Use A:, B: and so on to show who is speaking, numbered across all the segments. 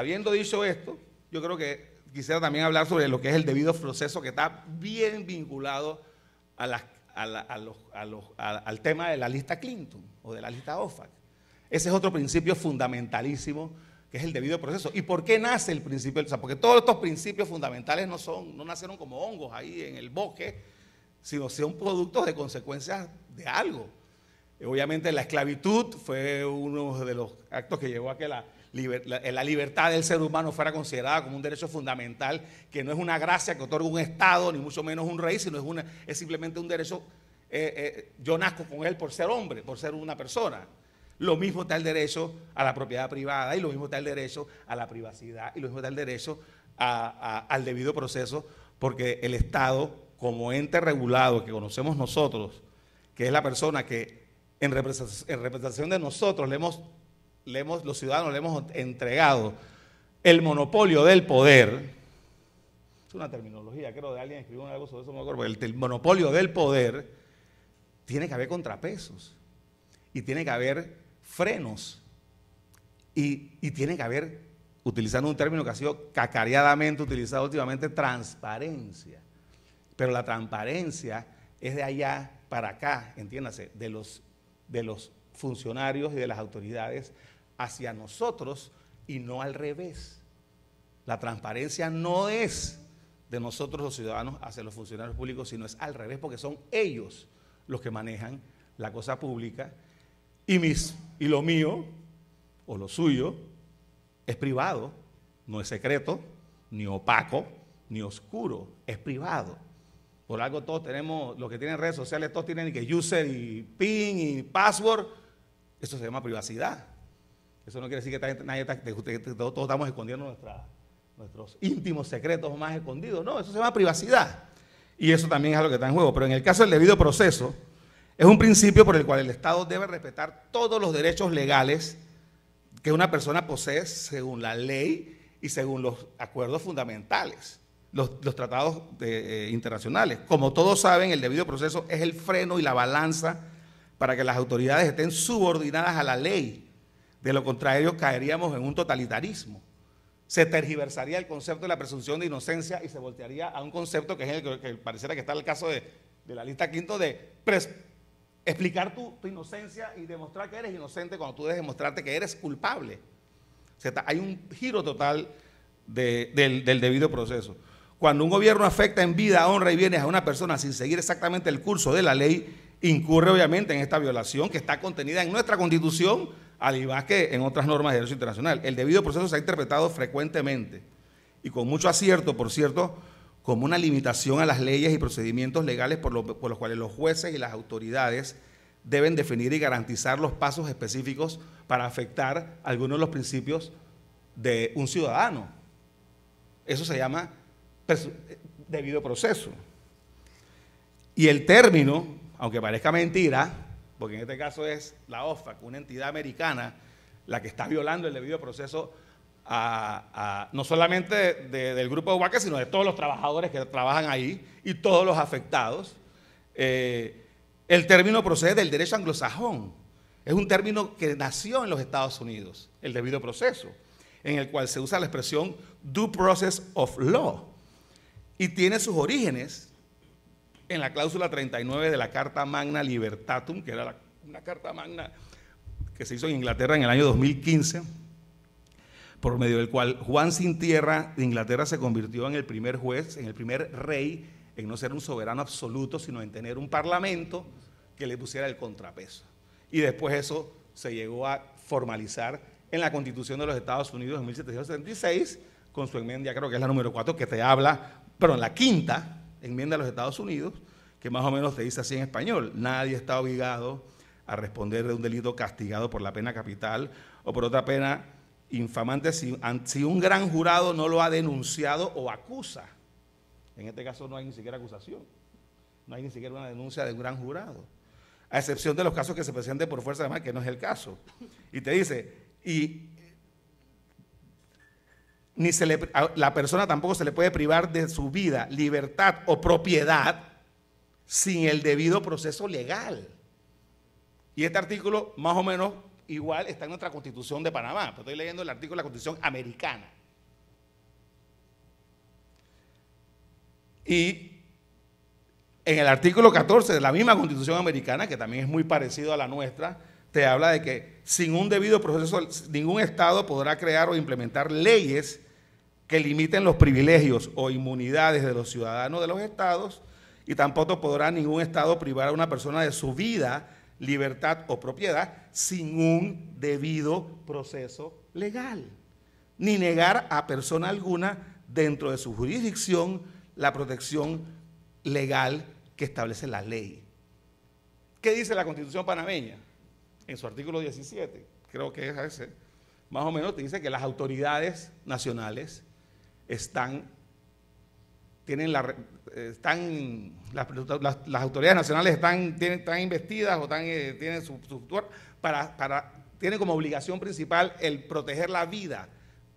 A: Habiendo dicho esto, yo creo que quisiera también hablar sobre lo que es el debido proceso que está bien vinculado al tema de la lista Clinton o de la lista OFAC. Ese es otro principio fundamentalísimo que es el debido proceso. ¿Y por qué nace el principio? porque todos estos principios fundamentales no, son, no nacieron como hongos ahí en el bosque, sino son productos de consecuencias de algo. Obviamente la esclavitud fue uno de los actos que llevó a que la, la libertad del ser humano fuera considerada como un derecho fundamental, que no es una gracia que otorga un Estado, ni mucho menos un rey, sino es, una, es simplemente un derecho, eh, eh, yo nazco con él por ser hombre, por ser una persona. Lo mismo está el derecho a la propiedad privada y lo mismo está el derecho a la privacidad y lo mismo está el derecho al debido proceso, porque el Estado, como ente regulado que conocemos nosotros, que es la persona que en representación de nosotros le hemos le los ciudadanos le hemos entregado el monopolio del poder, es una terminología, creo, de alguien escribió algo sobre eso, me acuerdo, el, el monopolio del poder, tiene que haber contrapesos y tiene que haber frenos y, y tiene que haber, utilizando un término que ha sido cacareadamente utilizado últimamente, transparencia. Pero la transparencia es de allá para acá, entiéndase, de los, de los funcionarios y de las autoridades hacia nosotros y no al revés. La transparencia no es de nosotros los ciudadanos hacia los funcionarios públicos, sino es al revés, porque son ellos los que manejan la cosa pública y, mis, y lo mío o lo suyo es privado, no es secreto, ni opaco, ni oscuro, es privado. Por algo todos tenemos, los que tienen redes sociales, todos tienen que user y pin y password eso se llama privacidad. Eso no quiere decir que nadie todos, estamos escondiendo nuestros íntimos secretos más escondidos. No, eso se llama privacidad. Y eso también es algo que está en juego. Pero en el caso del debido proceso, es un principio por el cual el Estado debe respetar todos los derechos legales que una persona posee según la ley y según los acuerdos fundamentales, los, tratados eh, internacionales. Como todos saben, el debido proceso es el freno y la balanza para que las autoridades estén subordinadas a la ley. De lo contrario, caeríamos en un totalitarismo. Se tergiversaría el concepto de la presunción de inocencia y se voltearía a un concepto que es el que, pareciera que está el caso de, la lista quinto de explicar tu, inocencia y demostrar que eres inocente cuando tú debes demostrarte que eres culpable. hay un giro total del, del debido proceso. Cuando un gobierno afecta en vida, honra y bienes a una persona sin seguir exactamente el curso de la ley, incurre obviamente en esta violación que está contenida en nuestra constitución, al igual que en otras normas de derecho internacional. El debido proceso se ha interpretado frecuentemente y con mucho acierto, por cierto, como una limitación a las leyes y procedimientos legales por, los cuales los jueces y las autoridades deben definir y garantizar los pasos específicos para afectar algunos de los principios de un ciudadano. Eso se llama eh, debido proceso. Y el término aunque parezca mentira, porque en este caso es la OFAC, una entidad americana, la que está violando el debido proceso no solamente del grupo de Huaca, sino de todos los trabajadores que trabajan ahí y todos los afectados. Eh, el término procede del derecho anglosajón. Es un término que nació en los Estados Unidos, el debido proceso, en el cual se usa la expresión due process of law. Y tiene sus orígenes en la cláusula 39 de la Carta Magna Libertatum, que era una carta magna que se hizo en Inglaterra en el año 2015, por medio del cual Juan Sin Tierra de Inglaterra se convirtió en el primer juez, en el primer rey, en no ser un soberano absoluto, sino en tener un parlamento que le pusiera el contrapeso. Y después eso se llegó a formalizar en la Constitución de los Estados Unidos en 1776, con su enmienda, creo que es la número 4, que te habla, pero en la quinta, enmienda a los Estados Unidos, que más o menos te dice así en español, nadie está obligado a responder de un delito castigado por la pena capital o por otra pena infamante si, un gran jurado no lo ha denunciado o acusa. En este caso no hay ni siquiera acusación, no hay ni siquiera una denuncia de un gran jurado, a excepción de los casos que se presenten por fuerza de que no es el caso. Y te dice, y ni se le, la persona tampoco se le puede privar de su vida, libertad o propiedad sin el debido proceso legal. Y este artículo, más o menos, igual está en nuestra constitución de Panamá, estoy leyendo el artículo de la constitución americana. Y en el artículo 14 de la misma constitución americana, que también es muy parecido a la nuestra, te habla de que sin un debido proceso, ningún Estado podrá crear o implementar leyes que limiten los privilegios o inmunidades de los ciudadanos de los estados y tampoco podrá ningún estado privar a una persona de su vida, libertad o propiedad sin un debido proceso legal, ni negar a persona alguna dentro de su jurisdicción la protección legal que establece la ley. ¿Qué dice la Constitución panameña? En su artículo 17, creo que es ese, más o menos dice que las autoridades nacionales están, tienen la, están, las, autoridades nacionales están, tienen, investidas o están, eh, tienen su, para, para, tienen como obligación principal el proteger la vida,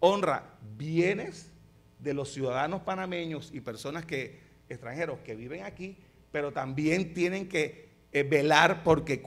A: honra, bienes de los ciudadanos panameños y personas que, extranjeros que viven aquí, pero también tienen que eh, velar porque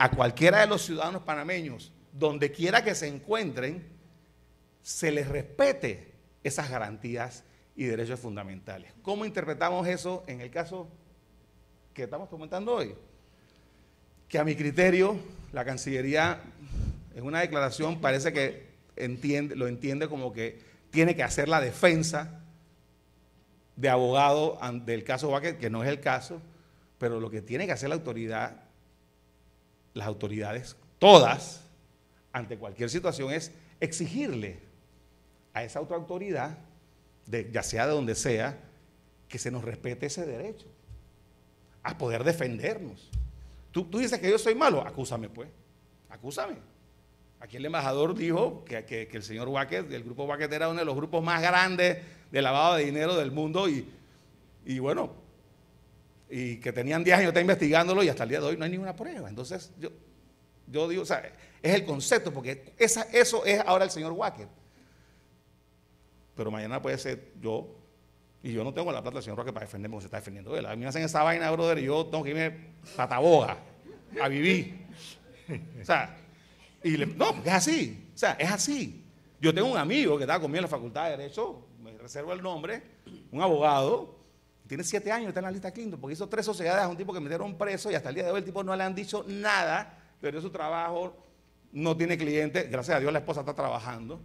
A: a cualquiera de los ciudadanos panameños, donde quiera que se encuentren, se les respete esas garantías y derechos fundamentales. ¿Cómo interpretamos eso en el caso que estamos comentando hoy? Que a mi criterio, la Cancillería, en una declaración, parece que entiende, lo entiende como que tiene que hacer la defensa de abogado del caso vázquez, que no es el caso, pero lo que tiene que hacer la autoridad, las autoridades, todas, ante cualquier situación, es exigirle a esa otra autoridad, ya sea de donde sea, que se nos respete ese derecho a poder defendernos. Tú, dices que yo soy malo, acúsame pues, acúsame. Aquí el embajador dijo que, el señor Wackett, el grupo Wackett era uno de los grupos más grandes de lavado de dinero del mundo y, bueno, y que tenían 10 años investigándolo y hasta el día de hoy no hay ninguna prueba. Entonces yo, yo digo, o sea, es el concepto, porque eso es ahora el señor Wackett pero mañana puede ser yo, y yo no tengo la plata del señor Roque para defenderme se está defendiendo él. A mí me hacen esa vaina, brother, y yo tengo que irme a Taboga a vivir. O sea, no, es así, o sea, es así. Yo tengo un amigo que estaba conmigo en la Facultad de Derecho, me reservo el nombre, un abogado, tiene siete años, está en la lista quinto porque hizo tres sociedades a un tipo que metieron preso y hasta el día de hoy el tipo no le han dicho nada, perdió su trabajo, no tiene cliente, gracias a Dios la esposa está trabajando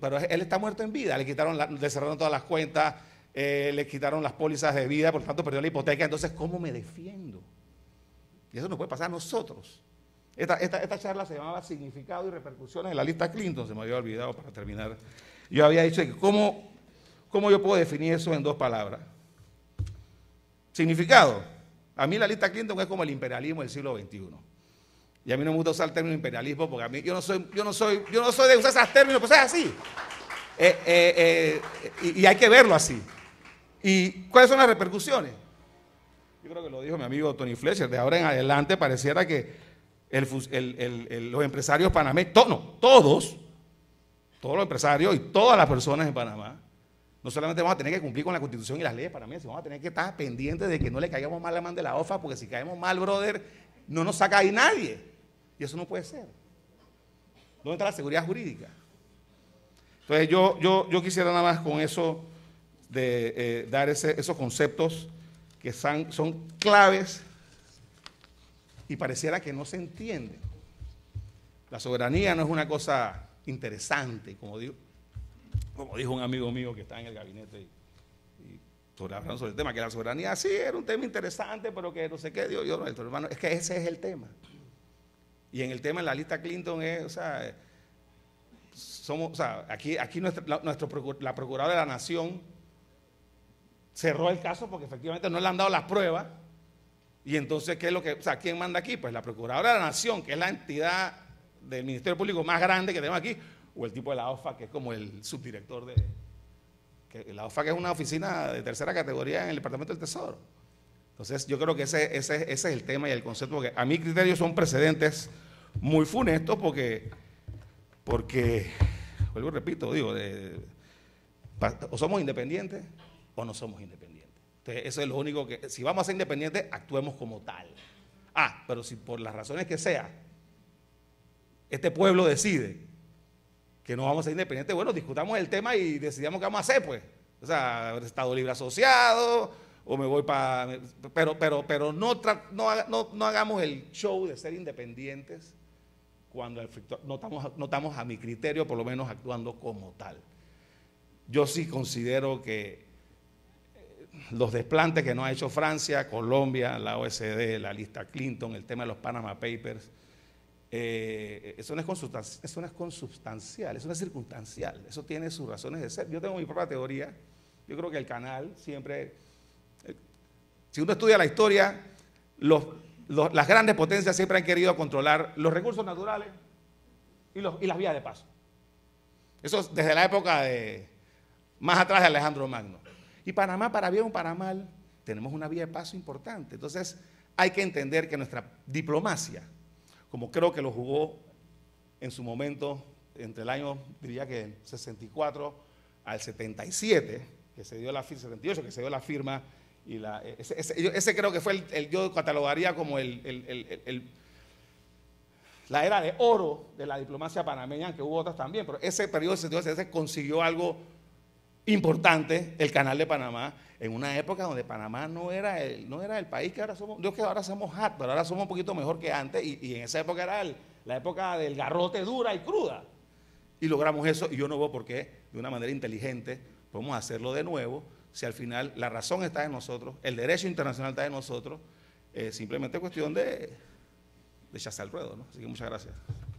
A: pero, él está muerto en vida, le quitaron, le cerraron todas las cuentas, eh, le quitaron las pólizas de vida, por tanto perdió la hipoteca, entonces ¿cómo me defiendo? Y eso nos puede pasar a nosotros. Esta, charla se llamaba Significado y repercusiones en la lista Clinton, se me había olvidado para terminar. Yo había dicho que cómo yo puedo definir eso en dos palabras. Significado. A mí la lista Clinton es como el imperialismo del siglo XXI. Y a mí no me gusta usar el término imperialismo porque a mí yo no soy, yo no soy, yo no soy de usar esos términos, pues es así. Eh, eh, eh, y, hay que verlo así. ¿Y cuáles son las repercusiones? Yo creo que lo dijo mi amigo Tony Fletcher, de ahora en adelante pareciera que los empresarios panameños, no, todos, todos los empresarios y todas las personas en Panamá, no solamente vamos a tener que cumplir con la constitución y las leyes panameñas, sino vamos a tener que estar pendientes de que no le caigamos mal la mano de la OFA, porque si caemos mal, brother, no nos saca ahí nadie. Y eso no puede ser. ¿Dónde está la seguridad jurídica? Entonces yo, yo, yo quisiera nada más con eso de eh, dar esos conceptos que son, son claves y pareciera que no se entiende. La soberanía no es una cosa interesante, como dijo, como dijo un amigo mío que está en el gabinete y sobre, el tema, que la soberanía sí era un tema interesante, pero que no sé qué, Dios, yo, nuestro hermano, es que ese es el tema. Y en el tema, en la lista Clinton es, o sea, somos, o sea, aquí, aquí nuestro, la, nuestro, la procuradora de la nación cerró el caso porque efectivamente no le han dado las pruebas. Y entonces, ¿qué es lo que, o sea, quién manda aquí? Pues la procuradora de la nación, que es la entidad del Ministerio Público más grande que tenemos aquí, o el tipo de la OFA, que es como el subdirector de, la OFAC es una oficina de tercera categoría en el Departamento del Tesoro. Entonces, yo creo que ese, ese, es el tema y el concepto, porque a mi criterio son precedentes muy funestos, porque, porque vuelvo repito, digo, o somos independientes o no somos independientes. Entonces, eso es lo único que, si vamos a ser independientes, actuemos como tal. Ah, pero si por las razones que sea, este pueblo decide que no vamos a ser independientes, bueno, discutamos el tema y decidamos qué vamos a hacer, pues. O sea, Estado Libre Asociado, o me voy para... Pero, pero, pero no, no, hagamos el show de ser independientes cuando no, estamos, no estamos a mi criterio, por lo menos actuando como tal. Yo sí considero que eh, los desplantes que no ha hecho Francia, Colombia, la OSD, la lista Clinton, el tema de los Panama Papers, eh, eso, no es es consubstancial, eso no es circunstancial, eso tiene sus razones de ser. Yo tengo mi propia teoría, yo creo que el canal siempre, eh, si uno estudia la historia, las grandes potencias siempre han querido controlar los recursos naturales y, las vías de paso. Eso desde la época de, más atrás de Alejandro Magno. Y Panamá, para bien o para mal, tenemos una vía de paso importante. Entonces, hay que entender que nuestra diplomacia, como creo que lo jugó en su momento, entre el año, diría que el 64 al 77, que se dio la firma, 78, que se dio la firma, y la, e, ese, creo que fue el, yo catalogaría como el, la era de oro de la diplomacia panameña, que hubo otras también, pero ese periodo de 78 consiguió algo importante el canal de Panamá en una época donde Panamá no era el, no era el país que ahora somos. Dios que ahora somos hard, pero ahora somos un poquito mejor que antes y, en esa época era la época del garrote dura y cruda. Y logramos eso y yo no veo por qué de una manera inteligente podemos hacerlo de nuevo si al final la razón está en nosotros, el derecho internacional está en nosotros, eh, simplemente cuestión de, de chasar el ruedo. ¿no? Así que muchas gracias.